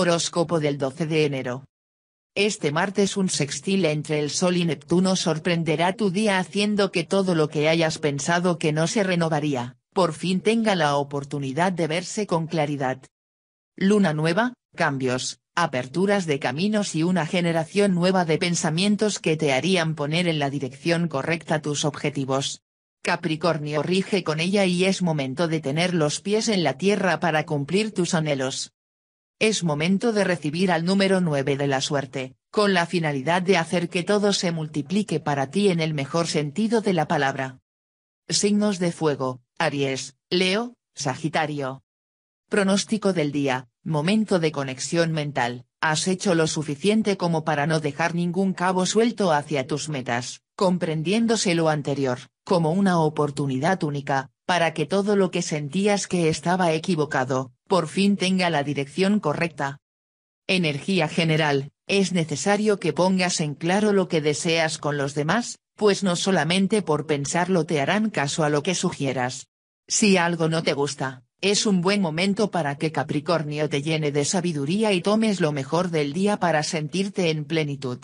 Horóscopo del 12 de enero. Este martes un sextil entre el Sol y Neptuno sorprenderá tu día haciendo que todo lo que hayas pensado que no se renovaría, por fin tenga la oportunidad de verse con claridad. Luna nueva, cambios, aperturas de caminos y una generación nueva de pensamientos que te harían poner en la dirección correcta tus objetivos. Capricornio rige con ella y es momento de tener los pies en la tierra para cumplir tus anhelos es momento de recibir al número 9 de la suerte, con la finalidad de hacer que todo se multiplique para ti en el mejor sentido de la palabra. Signos de fuego, Aries, Leo, Sagitario. Pronóstico del día, momento de conexión mental, has hecho lo suficiente como para no dejar ningún cabo suelto hacia tus metas, comprendiéndose lo anterior, como una oportunidad única, para que todo lo que sentías que estaba equivocado, por fin tenga la dirección correcta. Energía general, es necesario que pongas en claro lo que deseas con los demás, pues no solamente por pensarlo te harán caso a lo que sugieras. Si algo no te gusta, es un buen momento para que Capricornio te llene de sabiduría y tomes lo mejor del día para sentirte en plenitud.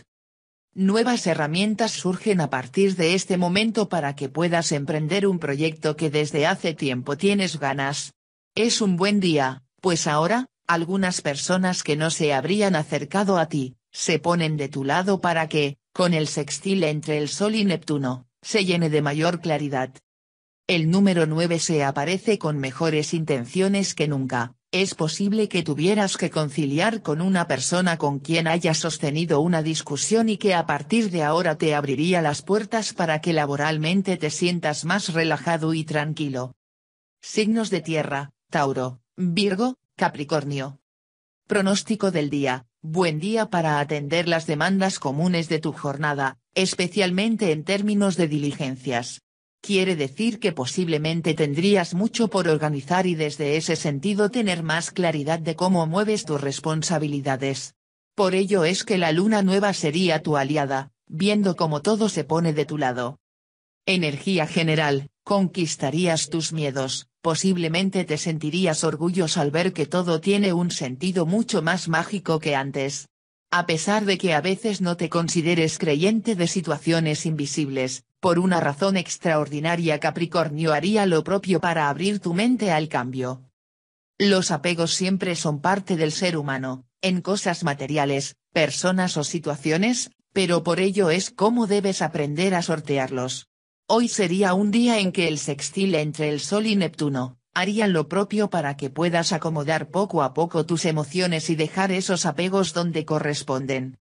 Nuevas herramientas surgen a partir de este momento para que puedas emprender un proyecto que desde hace tiempo tienes ganas, es un buen día, pues ahora, algunas personas que no se habrían acercado a ti, se ponen de tu lado para que, con el sextil entre el Sol y Neptuno, se llene de mayor claridad. El número 9 se aparece con mejores intenciones que nunca, es posible que tuvieras que conciliar con una persona con quien hayas sostenido una discusión y que a partir de ahora te abriría las puertas para que laboralmente te sientas más relajado y tranquilo. Signos de tierra, Tauro, Virgo, Capricornio. Pronóstico del día, buen día para atender las demandas comunes de tu jornada, especialmente en términos de diligencias. Quiere decir que posiblemente tendrías mucho por organizar y desde ese sentido tener más claridad de cómo mueves tus responsabilidades. Por ello es que la luna nueva sería tu aliada, viendo cómo todo se pone de tu lado. Energía general, conquistarías tus miedos, posiblemente te sentirías orgulloso al ver que todo tiene un sentido mucho más mágico que antes. A pesar de que a veces no te consideres creyente de situaciones invisibles, por una razón extraordinaria Capricornio haría lo propio para abrir tu mente al cambio. Los apegos siempre son parte del ser humano, en cosas materiales, personas o situaciones, pero por ello es cómo debes aprender a sortearlos. Hoy sería un día en que el sextil entre el Sol y Neptuno, harían lo propio para que puedas acomodar poco a poco tus emociones y dejar esos apegos donde corresponden.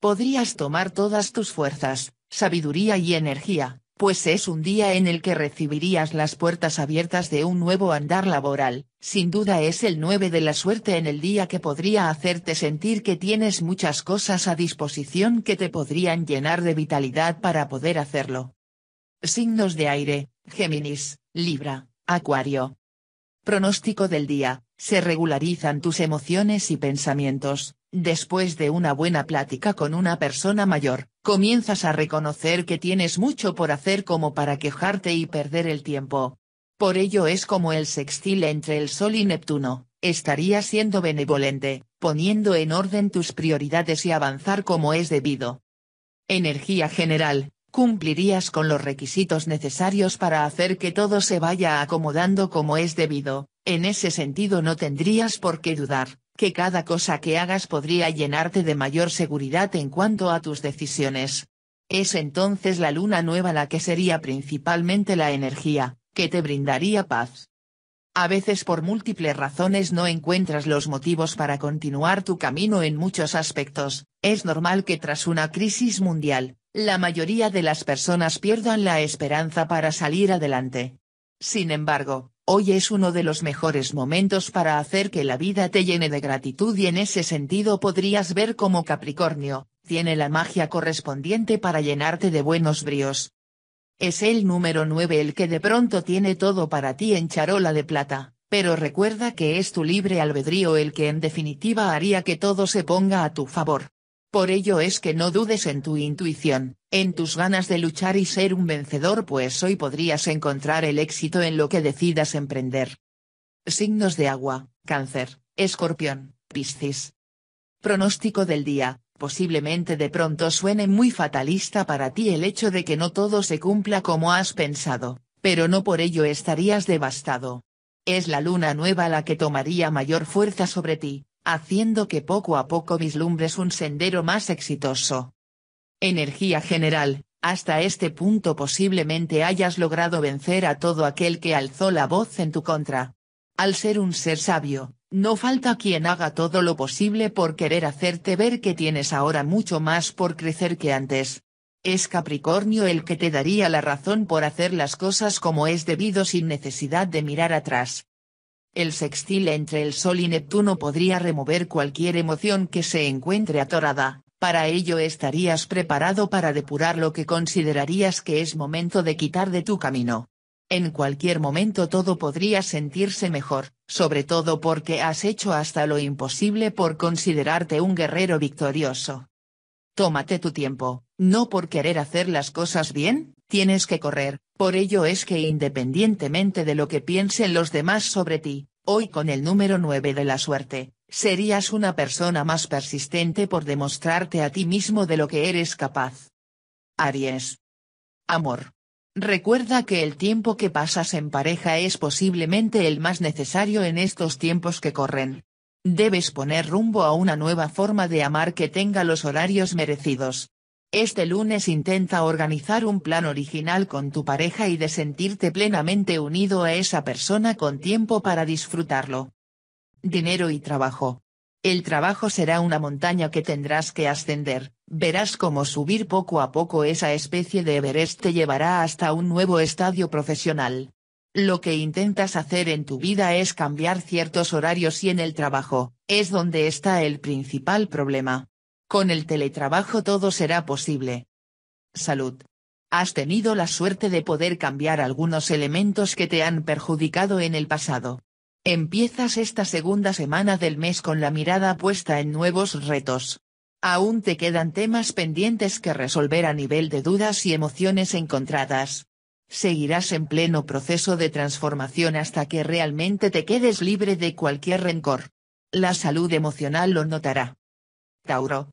Podrías tomar todas tus fuerzas, sabiduría y energía, pues es un día en el que recibirías las puertas abiertas de un nuevo andar laboral, sin duda es el 9 de la suerte en el día que podría hacerte sentir que tienes muchas cosas a disposición que te podrían llenar de vitalidad para poder hacerlo. Signos de aire, Géminis, Libra, Acuario. Pronóstico del día, se regularizan tus emociones y pensamientos, después de una buena plática con una persona mayor, comienzas a reconocer que tienes mucho por hacer como para quejarte y perder el tiempo. Por ello es como el sextil entre el Sol y Neptuno, estaría siendo benevolente, poniendo en orden tus prioridades y avanzar como es debido. Energía general, cumplirías con los requisitos necesarios para hacer que todo se vaya acomodando como es debido, en ese sentido no tendrías por qué dudar, que cada cosa que hagas podría llenarte de mayor seguridad en cuanto a tus decisiones. Es entonces la luna nueva la que sería principalmente la energía, que te brindaría paz. A veces por múltiples razones no encuentras los motivos para continuar tu camino en muchos aspectos, es normal que tras una crisis mundial, la mayoría de las personas pierdan la esperanza para salir adelante. Sin embargo, hoy es uno de los mejores momentos para hacer que la vida te llene de gratitud y en ese sentido podrías ver como Capricornio, tiene la magia correspondiente para llenarte de buenos bríos. Es el número 9 el que de pronto tiene todo para ti en charola de plata, pero recuerda que es tu libre albedrío el que en definitiva haría que todo se ponga a tu favor. Por ello es que no dudes en tu intuición, en tus ganas de luchar y ser un vencedor pues hoy podrías encontrar el éxito en lo que decidas emprender. Signos de agua, cáncer, escorpión, piscis. Pronóstico del día, posiblemente de pronto suene muy fatalista para ti el hecho de que no todo se cumpla como has pensado, pero no por ello estarías devastado. Es la luna nueva la que tomaría mayor fuerza sobre ti, haciendo que poco a poco vislumbres un sendero más exitoso. Energía general, hasta este punto posiblemente hayas logrado vencer a todo aquel que alzó la voz en tu contra. Al ser un ser sabio, no falta quien haga todo lo posible por querer hacerte ver que tienes ahora mucho más por crecer que antes. Es Capricornio el que te daría la razón por hacer las cosas como es debido sin necesidad de mirar atrás. El sextil entre el Sol y Neptuno podría remover cualquier emoción que se encuentre atorada, para ello estarías preparado para depurar lo que considerarías que es momento de quitar de tu camino. En cualquier momento todo podría sentirse mejor, sobre todo porque has hecho hasta lo imposible por considerarte un guerrero victorioso. Tómate tu tiempo, no por querer hacer las cosas bien, tienes que correr, por ello es que independientemente de lo que piensen los demás sobre ti, hoy con el número 9 de la suerte, serías una persona más persistente por demostrarte a ti mismo de lo que eres capaz. Aries. Amor. Recuerda que el tiempo que pasas en pareja es posiblemente el más necesario en estos tiempos que corren, Debes poner rumbo a una nueva forma de amar que tenga los horarios merecidos. Este lunes intenta organizar un plan original con tu pareja y de sentirte plenamente unido a esa persona con tiempo para disfrutarlo. Dinero y trabajo. El trabajo será una montaña que tendrás que ascender, verás cómo subir poco a poco esa especie de Everest te llevará hasta un nuevo estadio profesional. Lo que intentas hacer en tu vida es cambiar ciertos horarios y en el trabajo, es donde está el principal problema. Con el teletrabajo todo será posible. Salud. Has tenido la suerte de poder cambiar algunos elementos que te han perjudicado en el pasado. Empiezas esta segunda semana del mes con la mirada puesta en nuevos retos. Aún te quedan temas pendientes que resolver a nivel de dudas y emociones encontradas, seguirás en pleno proceso de transformación hasta que realmente te quedes libre de cualquier rencor. La salud emocional lo notará. Tauro.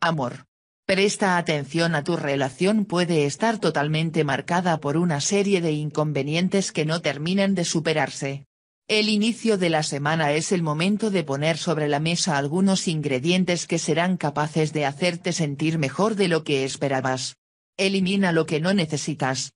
Amor. Presta atención a tu relación puede estar totalmente marcada por una serie de inconvenientes que no terminan de superarse. El inicio de la semana es el momento de poner sobre la mesa algunos ingredientes que serán capaces de hacerte sentir mejor de lo que esperabas. Elimina lo que no necesitas,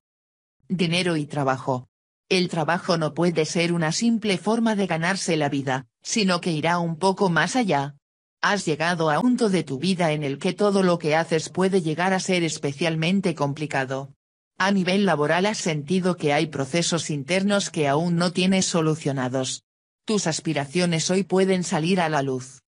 dinero y trabajo. El trabajo no puede ser una simple forma de ganarse la vida, sino que irá un poco más allá. Has llegado a un punto de tu vida en el que todo lo que haces puede llegar a ser especialmente complicado. A nivel laboral has sentido que hay procesos internos que aún no tienes solucionados. Tus aspiraciones hoy pueden salir a la luz.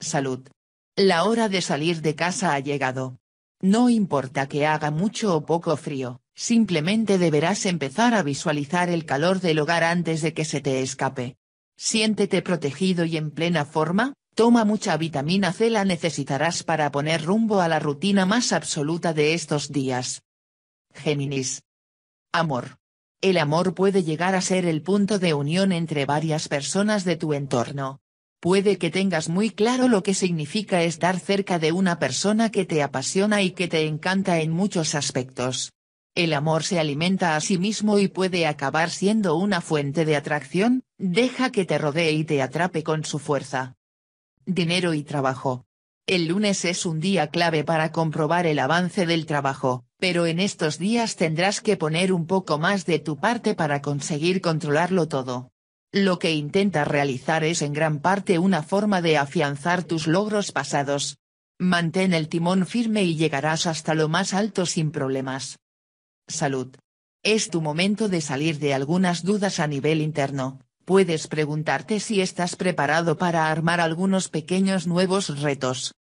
Salud. La hora de salir de casa ha llegado. No importa que haga mucho o poco frío. Simplemente deberás empezar a visualizar el calor del hogar antes de que se te escape. Siéntete protegido y en plena forma, toma mucha vitamina C la necesitarás para poner rumbo a la rutina más absoluta de estos días. Géminis. Amor. El amor puede llegar a ser el punto de unión entre varias personas de tu entorno. Puede que tengas muy claro lo que significa estar cerca de una persona que te apasiona y que te encanta en muchos aspectos el amor se alimenta a sí mismo y puede acabar siendo una fuente de atracción, deja que te rodee y te atrape con su fuerza. Dinero y trabajo. El lunes es un día clave para comprobar el avance del trabajo, pero en estos días tendrás que poner un poco más de tu parte para conseguir controlarlo todo. Lo que intentas realizar es en gran parte una forma de afianzar tus logros pasados. Mantén el timón firme y llegarás hasta lo más alto sin problemas salud. Es tu momento de salir de algunas dudas a nivel interno. Puedes preguntarte si estás preparado para armar algunos pequeños nuevos retos.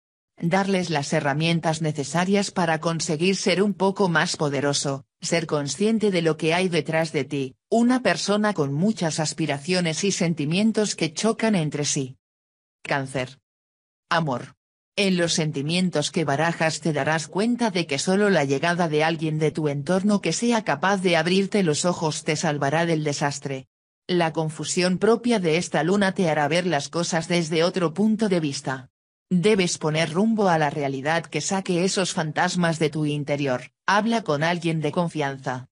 Darles las herramientas necesarias para conseguir ser un poco más poderoso, ser consciente de lo que hay detrás de ti, una persona con muchas aspiraciones y sentimientos que chocan entre sí. Cáncer. Amor. En los sentimientos que barajas te darás cuenta de que solo la llegada de alguien de tu entorno que sea capaz de abrirte los ojos te salvará del desastre. La confusión propia de esta luna te hará ver las cosas desde otro punto de vista. Debes poner rumbo a la realidad que saque esos fantasmas de tu interior, habla con alguien de confianza.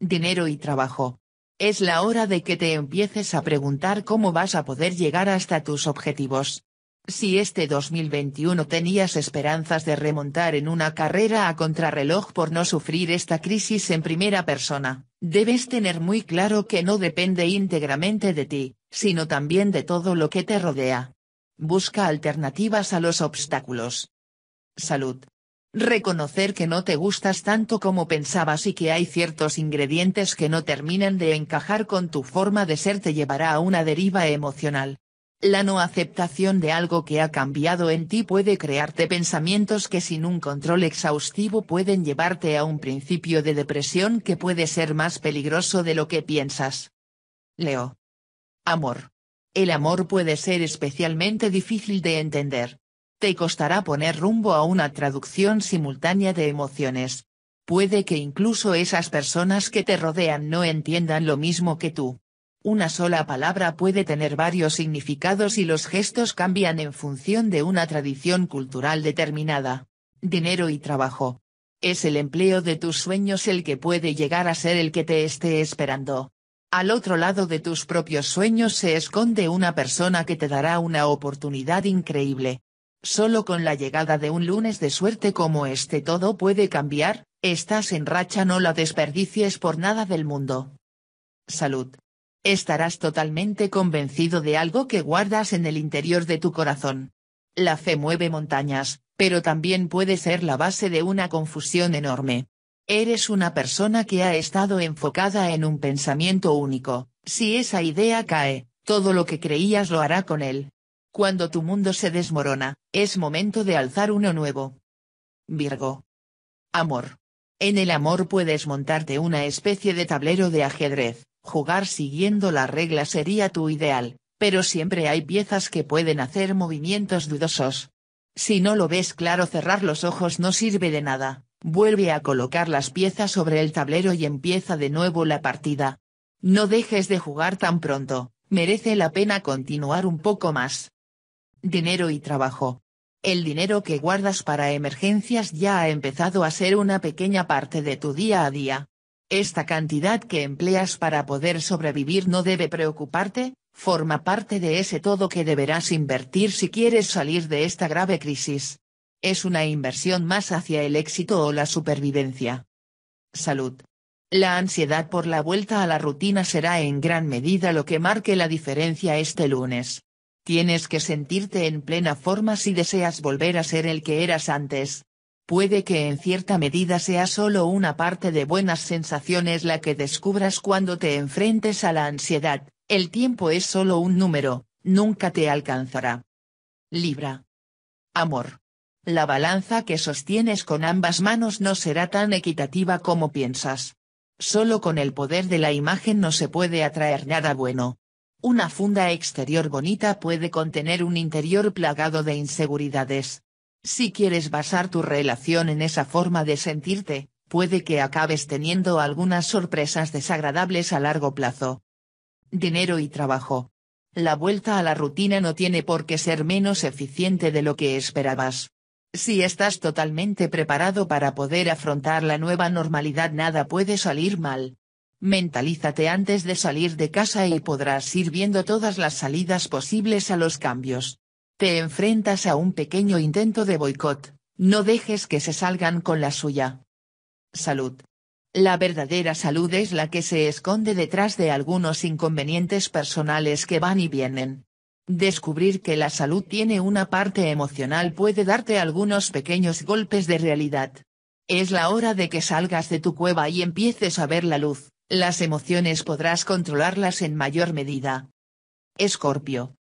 Dinero y trabajo. Es la hora de que te empieces a preguntar cómo vas a poder llegar hasta tus objetivos. Si este 2021 tenías esperanzas de remontar en una carrera a contrarreloj por no sufrir esta crisis en primera persona, debes tener muy claro que no depende íntegramente de ti, sino también de todo lo que te rodea. Busca alternativas a los obstáculos. Salud. Reconocer que no te gustas tanto como pensabas y que hay ciertos ingredientes que no terminan de encajar con tu forma de ser te llevará a una deriva emocional, la no aceptación de algo que ha cambiado en ti puede crearte pensamientos que sin un control exhaustivo pueden llevarte a un principio de depresión que puede ser más peligroso de lo que piensas. Leo. Amor. El amor puede ser especialmente difícil de entender. Te costará poner rumbo a una traducción simultánea de emociones. Puede que incluso esas personas que te rodean no entiendan lo mismo que tú. Una sola palabra puede tener varios significados y los gestos cambian en función de una tradición cultural determinada. Dinero y trabajo. Es el empleo de tus sueños el que puede llegar a ser el que te esté esperando. Al otro lado de tus propios sueños se esconde una persona que te dará una oportunidad increíble. Solo con la llegada de un lunes de suerte como este todo puede cambiar, estás en racha no la desperdicies por nada del mundo. Salud estarás totalmente convencido de algo que guardas en el interior de tu corazón. La fe mueve montañas, pero también puede ser la base de una confusión enorme. Eres una persona que ha estado enfocada en un pensamiento único, si esa idea cae, todo lo que creías lo hará con él. Cuando tu mundo se desmorona, es momento de alzar uno nuevo. Virgo. Amor. En el amor puedes montarte una especie de tablero de ajedrez, Jugar siguiendo la regla sería tu ideal, pero siempre hay piezas que pueden hacer movimientos dudosos. Si no lo ves claro cerrar los ojos no sirve de nada, vuelve a colocar las piezas sobre el tablero y empieza de nuevo la partida. No dejes de jugar tan pronto, merece la pena continuar un poco más. Dinero y trabajo. El dinero que guardas para emergencias ya ha empezado a ser una pequeña parte de tu día a día. Esta cantidad que empleas para poder sobrevivir no debe preocuparte, forma parte de ese todo que deberás invertir si quieres salir de esta grave crisis. Es una inversión más hacia el éxito o la supervivencia. Salud. La ansiedad por la vuelta a la rutina será en gran medida lo que marque la diferencia este lunes. Tienes que sentirte en plena forma si deseas volver a ser el que eras antes puede que en cierta medida sea solo una parte de buenas sensaciones la que descubras cuando te enfrentes a la ansiedad, el tiempo es solo un número, nunca te alcanzará. Libra. Amor. La balanza que sostienes con ambas manos no será tan equitativa como piensas. Solo con el poder de la imagen no se puede atraer nada bueno. Una funda exterior bonita puede contener un interior plagado de inseguridades, si quieres basar tu relación en esa forma de sentirte, puede que acabes teniendo algunas sorpresas desagradables a largo plazo. Dinero y trabajo. La vuelta a la rutina no tiene por qué ser menos eficiente de lo que esperabas. Si estás totalmente preparado para poder afrontar la nueva normalidad nada puede salir mal. Mentalízate antes de salir de casa y podrás ir viendo todas las salidas posibles a los cambios. Te enfrentas a un pequeño intento de boicot, no dejes que se salgan con la suya. Salud. La verdadera salud es la que se esconde detrás de algunos inconvenientes personales que van y vienen. Descubrir que la salud tiene una parte emocional puede darte algunos pequeños golpes de realidad. Es la hora de que salgas de tu cueva y empieces a ver la luz, las emociones podrás controlarlas en mayor medida. Escorpio.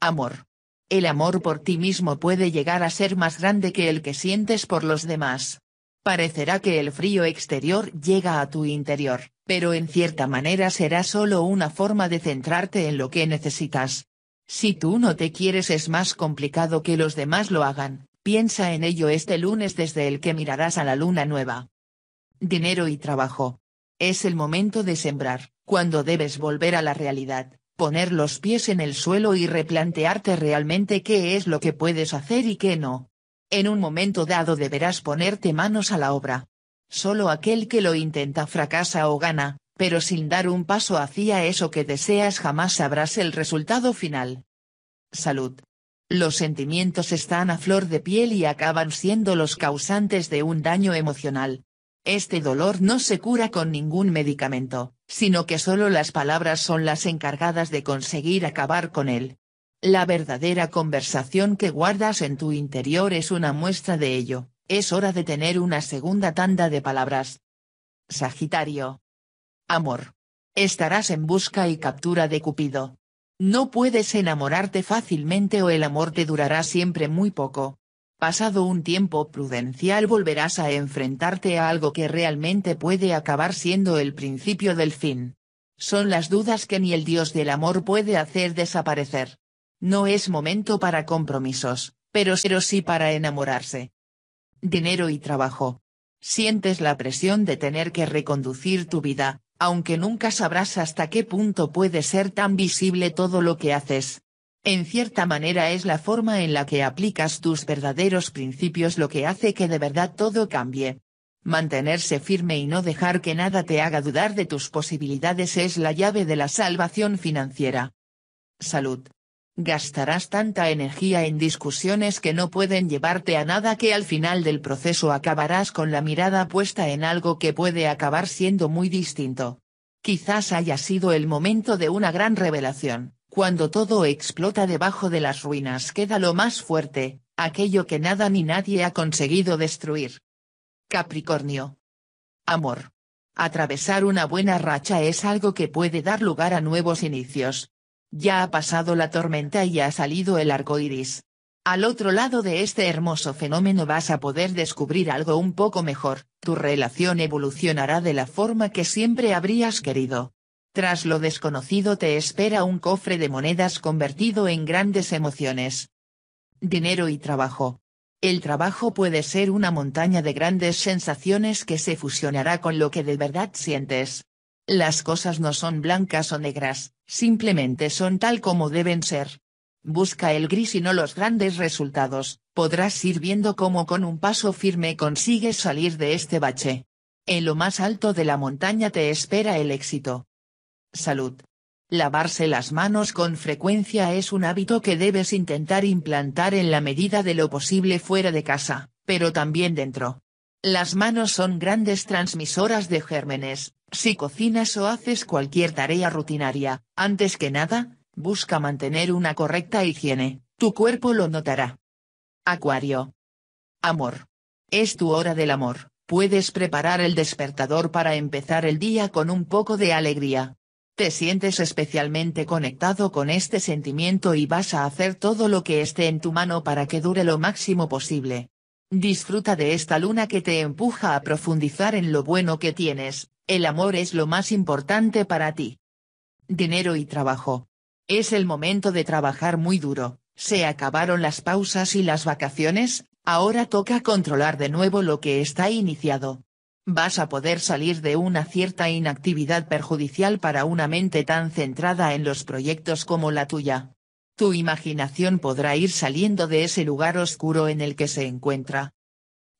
Amor. El amor por ti mismo puede llegar a ser más grande que el que sientes por los demás. Parecerá que el frío exterior llega a tu interior, pero en cierta manera será solo una forma de centrarte en lo que necesitas. Si tú no te quieres es más complicado que los demás lo hagan, piensa en ello este lunes desde el que mirarás a la luna nueva. Dinero y trabajo. Es el momento de sembrar, cuando debes volver a la realidad poner los pies en el suelo y replantearte realmente qué es lo que puedes hacer y qué no. En un momento dado deberás ponerte manos a la obra. Solo aquel que lo intenta fracasa o gana, pero sin dar un paso hacia eso que deseas jamás sabrás el resultado final. Salud. Los sentimientos están a flor de piel y acaban siendo los causantes de un daño emocional. Este dolor no se cura con ningún medicamento sino que solo las palabras son las encargadas de conseguir acabar con él. La verdadera conversación que guardas en tu interior es una muestra de ello, es hora de tener una segunda tanda de palabras. Sagitario. Amor. Estarás en busca y captura de Cupido. No puedes enamorarte fácilmente o el amor te durará siempre muy poco. Pasado un tiempo prudencial volverás a enfrentarte a algo que realmente puede acabar siendo el principio del fin. Son las dudas que ni el Dios del amor puede hacer desaparecer. No es momento para compromisos, pero sí para enamorarse. Dinero y trabajo. Sientes la presión de tener que reconducir tu vida, aunque nunca sabrás hasta qué punto puede ser tan visible todo lo que haces, en cierta manera es la forma en la que aplicas tus verdaderos principios lo que hace que de verdad todo cambie. Mantenerse firme y no dejar que nada te haga dudar de tus posibilidades es la llave de la salvación financiera. Salud. Gastarás tanta energía en discusiones que no pueden llevarte a nada que al final del proceso acabarás con la mirada puesta en algo que puede acabar siendo muy distinto. Quizás haya sido el momento de una gran revelación. Cuando todo explota debajo de las ruinas queda lo más fuerte, aquello que nada ni nadie ha conseguido destruir. Capricornio. Amor. Atravesar una buena racha es algo que puede dar lugar a nuevos inicios. Ya ha pasado la tormenta y ha salido el arco iris. Al otro lado de este hermoso fenómeno vas a poder descubrir algo un poco mejor, tu relación evolucionará de la forma que siempre habrías querido. Tras lo desconocido te espera un cofre de monedas convertido en grandes emociones. Dinero y trabajo. El trabajo puede ser una montaña de grandes sensaciones que se fusionará con lo que de verdad sientes. Las cosas no son blancas o negras, simplemente son tal como deben ser. Busca el gris y no los grandes resultados, podrás ir viendo cómo con un paso firme consigues salir de este bache. En lo más alto de la montaña te espera el éxito. Salud. Lavarse las manos con frecuencia es un hábito que debes intentar implantar en la medida de lo posible fuera de casa, pero también dentro. Las manos son grandes transmisoras de gérmenes, si cocinas o haces cualquier tarea rutinaria, antes que nada, busca mantener una correcta higiene, tu cuerpo lo notará. Acuario. Amor. Es tu hora del amor, puedes preparar el despertador para empezar el día con un poco de alegría, te sientes especialmente conectado con este sentimiento y vas a hacer todo lo que esté en tu mano para que dure lo máximo posible. Disfruta de esta luna que te empuja a profundizar en lo bueno que tienes, el amor es lo más importante para ti. Dinero y trabajo. Es el momento de trabajar muy duro, se acabaron las pausas y las vacaciones, ahora toca controlar de nuevo lo que está iniciado vas a poder salir de una cierta inactividad perjudicial para una mente tan centrada en los proyectos como la tuya. Tu imaginación podrá ir saliendo de ese lugar oscuro en el que se encuentra.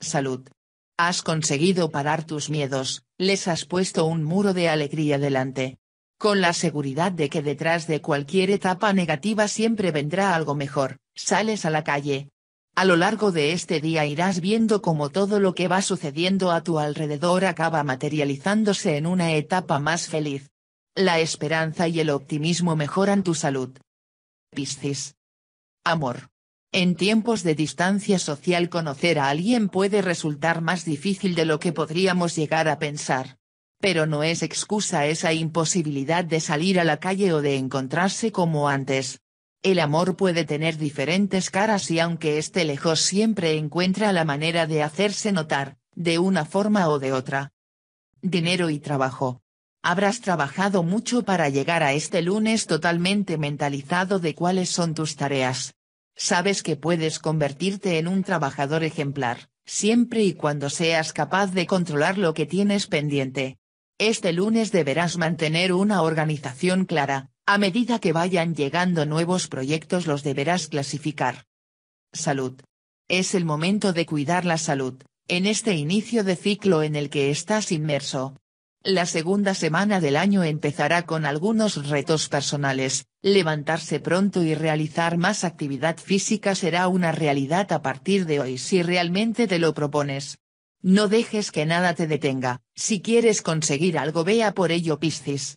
Salud. Has conseguido parar tus miedos, les has puesto un muro de alegría delante. Con la seguridad de que detrás de cualquier etapa negativa siempre vendrá algo mejor, sales a la calle, a lo largo de este día irás viendo cómo todo lo que va sucediendo a tu alrededor acaba materializándose en una etapa más feliz. La esperanza y el optimismo mejoran tu salud. Piscis. Amor. En tiempos de distancia social conocer a alguien puede resultar más difícil de lo que podríamos llegar a pensar. Pero no es excusa esa imposibilidad de salir a la calle o de encontrarse como antes. El amor puede tener diferentes caras y aunque esté lejos siempre encuentra la manera de hacerse notar, de una forma o de otra. Dinero y trabajo. Habrás trabajado mucho para llegar a este lunes totalmente mentalizado de cuáles son tus tareas. Sabes que puedes convertirte en un trabajador ejemplar, siempre y cuando seas capaz de controlar lo que tienes pendiente. Este lunes deberás mantener una organización clara, a medida que vayan llegando nuevos proyectos los deberás clasificar. Salud. Es el momento de cuidar la salud, en este inicio de ciclo en el que estás inmerso. La segunda semana del año empezará con algunos retos personales, levantarse pronto y realizar más actividad física será una realidad a partir de hoy si realmente te lo propones. No dejes que nada te detenga, si quieres conseguir algo vea por ello Piscis.